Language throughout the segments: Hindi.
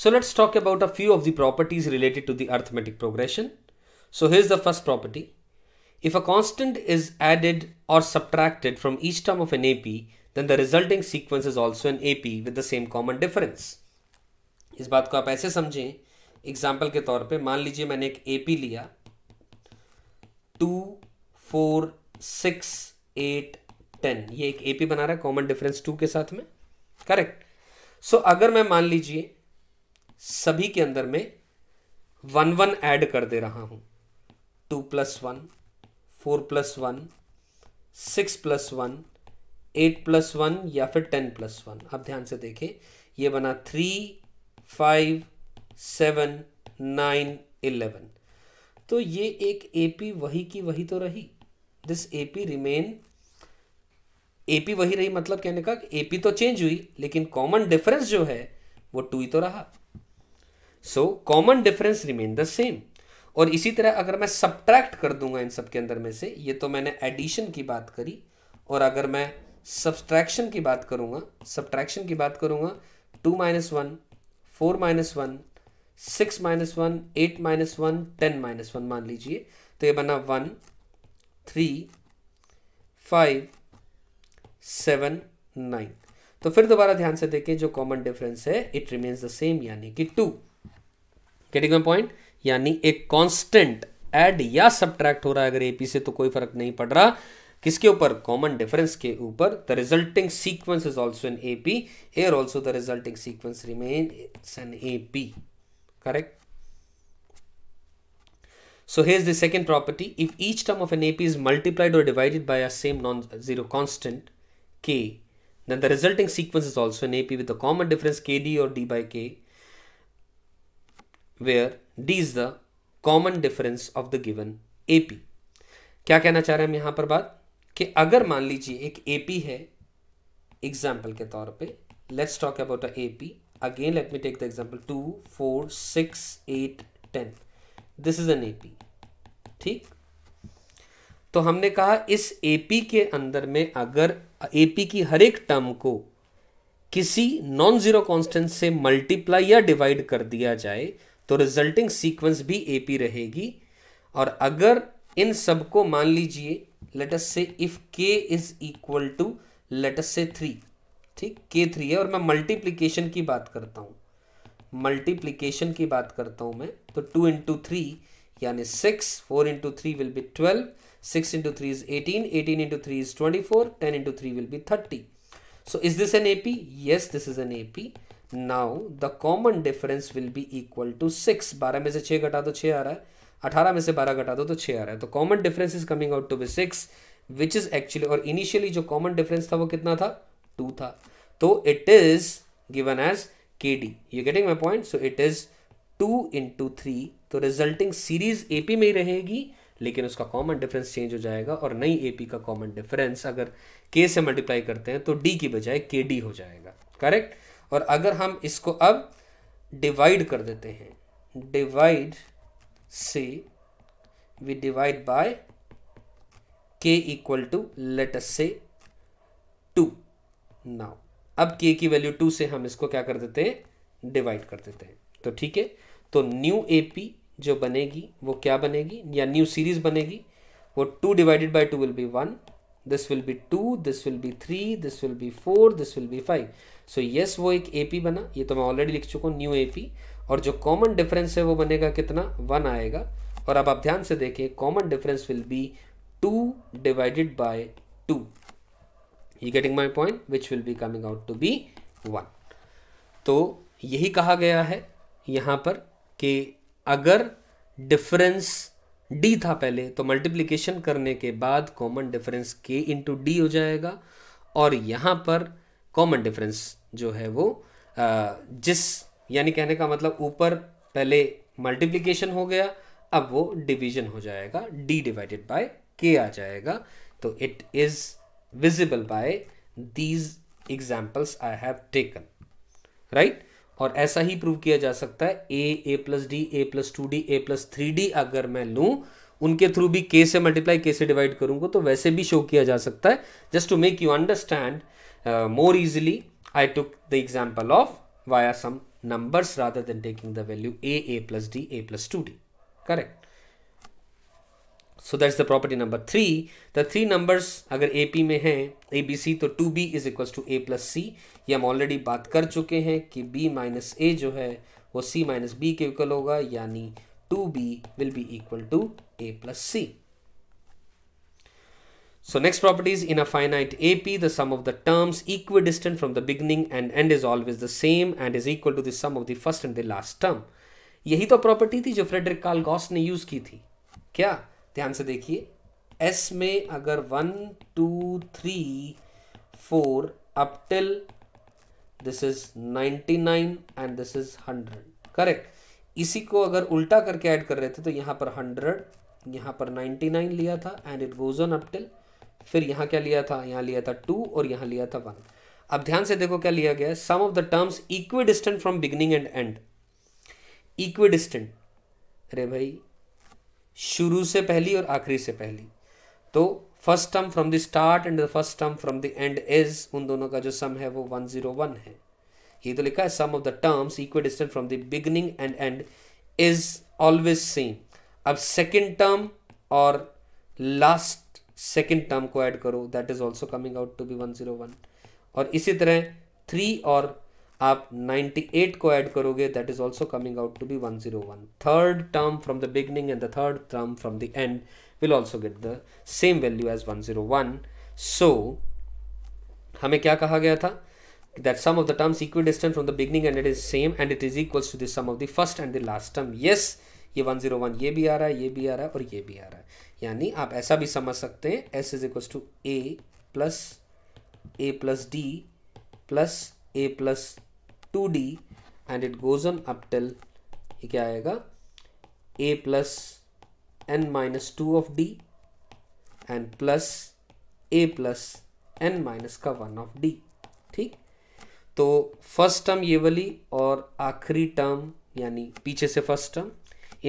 So let's talk about a few of the properties related to the arithmetic progression. So here's the first property. If a constant is added or subtracted from each term of an AP, then the resulting sequence is also an AP with the same common difference. इस बात को आप ऐसे समझें एग्जाम्पल के तौर पे मान लीजिए मैंने एक ए पी लिया two four six eight ten ये एक ए बना रहा है साथ में so, अगर मैं मान लीजिए सभी के अंदर में वन वन ऐड कर दे रहा हूँ two plus one four plus one six plus one eight plus one या फिर टेन प्लस वन आप ध्यान से देखें ये बना three five seven nine eleven तो ये एक एपी वही की वही तो रही दिस एपी रिमेन एपी वही रही मतलब कहने का एपी तो चेंज हुई लेकिन कॉमन डिफरेंस जो है वो टू ही तो रहा सो common difference remain the same और इसी तरह अगर मैं सब्ट्रैक्ट कर दूंगा इन सब के अंदर में से ये तो मैंने एडिशन की बात करी और अगर मैं सब्सट्रैक्शन की बात करूंगा सब्ट्रैक्शन की बात करूंगा two minus one four minus one six minus one eight minus one ten minus one मान लीजिए तो ये बना one three five seven nine तो फिर दोबारा ध्यान से देखें जो कॉमन डिफरेंस है इट रिमेन्स द सेम यानी कि टू getting my point यानी एक कांस्टेंट ऐड या सब्ट्रैक्ट हो रहा है अगर एपी से तो कोई फर्क नहीं पड़ रहा किसके ऊपर कॉमन डिफरेंस के ऊपर the resulting sequence is also an A P here also the resulting sequence remain an A P correct So here's the second property. If each term of an AP is multiplied or divided by a same non-zero constant k, then the resulting sequence is also an AP with the common difference kd or d by k where D is the common difference of the given AP क्या कहना चाह रहे हैं हम यहां पर बात कि अगर मान लीजिए एक एपी है एग्जाम्पल के तौर पे let's talk about AP again let me take the example two four six eight ten this is an AP ठीक तो हमने कहा इस एपी के अंदर में अगर एपी की हर एक टर्म को किसी नॉन जीरो कांस्टेंट से मल्टीप्लाई या डिवाइड कर दिया जाए तो रिजल्टिंग सीक्वेंस भी ए पी रहेगी और अगर इन सब को मान लीजिए latus say if K is equal to let's say three ठीक के थ्री है और मैं मल्टीप्लीकेशन की बात करता हूँ मल्टीप्लीकेशन की बात करता हूँ मैं तो टू इंटू थ्री यानी six four into three will be twelve six into three is eighteen eighteen into three is twenty four ten into three will be thirty so is this an A P yes this is an A P now the common difference will be equal to six बारह में से छः घटा दो तो छः आ रहा है अठारह में से बारह घटा दो तो, तो छः आ रहा है तो common difference is coming out to be six which is actually और इनिशियली जो कॉमन डिफरेंस था वो कितना था टू था तो it is given as K D you getting my point so it is two in two three तो रिजल्टिंग सीरीज ए पी में ही रहेगी लेकिन उसका कॉमन डिफरेंस चेंज हो जाएगा और नई ए पी का कॉमन डिफरेंस अगर के से मल्टीप्लाई करते हैं तो डी की बजाय के डी हो जाएगा करेक्ट और अगर हम इसको अब डिवाइड कर देते हैं डिवाइड से we divide by K equal to let us say two now अब के की वैल्यू टू से हम इसको क्या कर देते हैं डिवाइड कर देते हैं तो ठीक है तो न्यू ए पी जो बनेगी वो क्या बनेगी या न्यू सीरीज बनेगी वो two divided by two will be one this will be two this will be three this will be four this will be five so yes वो एक ए पी बना ये तो मैं ऑलरेडी लिख चुका हूँ न्यू ए पी और जो कॉमन डिफरेंस है वो बनेगा कितना वन आएगा और अब आप ध्यान से देखें common difference will be two divided by two you getting my point which will be coming out to be one तो यही कहा गया है यहाँ पर कि अगर डिफरेंस डी था पहले तो मल्टीप्लीकेशन करने के बाद कॉमन डिफरेंस के इंटू डी हो जाएगा और यहाँ पर कॉमन डिफरेंस जो है वो जिस यानी कहने का मतलब ऊपर पहले मल्टीप्लीकेशन हो गया अब वो डिवीजन हो जाएगा डी डिवाइडेड बाय के आ जाएगा तो it is visible by these examples I have taken right और ऐसा ही प्रूव किया जा सकता है A A plus D A plus two D A plus three D अगर मैं लूँ उनके थ्रू भी के से मल्टीप्लाई के से डिवाइड करूँगा तो वैसे भी शो किया जा सकता है just to make you understand more easily I took the example of via sum rather than taking the value A A plus D A plus two D correct so that is the property number three the three numbers अगर ए पी में हैं ए बी सी तो two B is equal to A plus C ये हम ऑलरेडी बात कर चुके हैं कि बी माइनस ए जो है वो सी माइनस बी के इक्वल होगा यानी two B will be equal to A plus C so next properties in a finite A P the sum of the terms equal distant from the beginning and end is always the same and is equal to the sum of the first and the last term यही तो प्रॉपर्टी थी जो फ्रेडरिक कार्ल गॉस ने यूज की थी क्या ध्यान से देखिए एस में अगर one two three four up till this is nine and this is hundred correct इसी को अगर उल्टा करके ऐड कर रहे थे तो यहाँ पर हंड्रेड यहाँ पर नाइन लिया था and it goes on up till फिर यहाँ क्या लिया था यहाँ लिया था टू और यहाँ लिया था वन अब ध्यान से देखो क्या लिया गया sum of the terms equidistant from beginning and end equidistant अरे भाई शुरू से पहली और आखिरी से पहली तो first term from the start and the first term from the end is उन दोनों का जो सम है वो वन जीरो वन है ये तो लिखा है sum of the terms equal distant from the beginning and end is always same अब सेकेंड टर्म और लास्ट सेकेंड टर्म को ऐड करो that is also coming out to be one zero one और इसी तरह थ्री और आप 98 को ऐड करोगे that is also coming out to be 101 zero one third term from the beginning and the third term from the end will also get the same value as 101 so हमें क्या कहा गया था that sum of the terms equidistant from the beginning and it is same and it is equals to the sum of the first and the last term yes ये 101 ये भी आ रहा है ये भी आ रहा है और ये भी आ रहा है यानी आप ऐसा भी समझ सकते हैं S is equals to A plus a plus d plus a plus two d and it goes on up till क्या आएगा a plus n minus two of d and plus a plus n minus का वन ऑफ डी ठीक तो फर्स्ट टर्म ये वाली और आखिरी टर्म यानी पीछे से फर्स्ट टर्म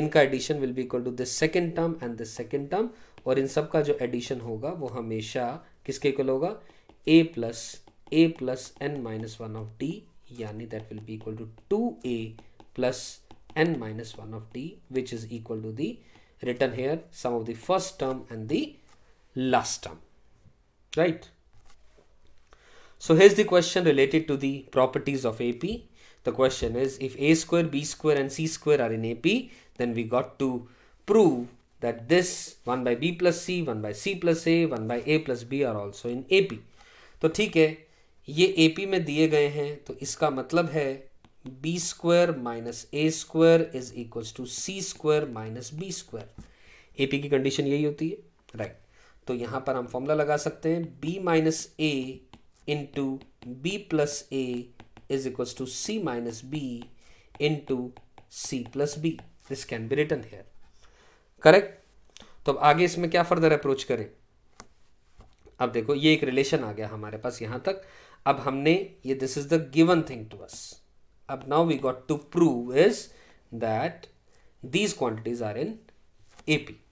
इनका addition will be equal to the second term and the second term और इन सब का जो एडिशन होगा वो हमेशा किसके इक्वल होगा a plus a plus n minus one of d yani that will be equal to 2a plus n minus 1 of d which is equal to the written here sum of the first term and the last term right so here's the question related to the properties of AP. The question is if A square, B square and C square are in AP, then we got to prove that this 1 by B plus C, 1 by C plus A, 1 by A plus B are also in AP. So ठीक है ये ए पी में दिए गए हैं तो इसका मतलब है b square minus a square is equal to c square minus b square A P की कंडीशन यही होती है राइट right. तो यहाँ पर हम फॉर्मूला लगा सकते हैं b minus a into b plus a is equal to c minus b into c plus b this can be return here correct तो अब आगे इसमें क्या फर्दर अप्रोच करें अब देखो ये एक रिलेशन आ गया हमारे पास यहाँ तक अब हमने ये this is the given thing to us अब now we got to prove is that these quantities are in AP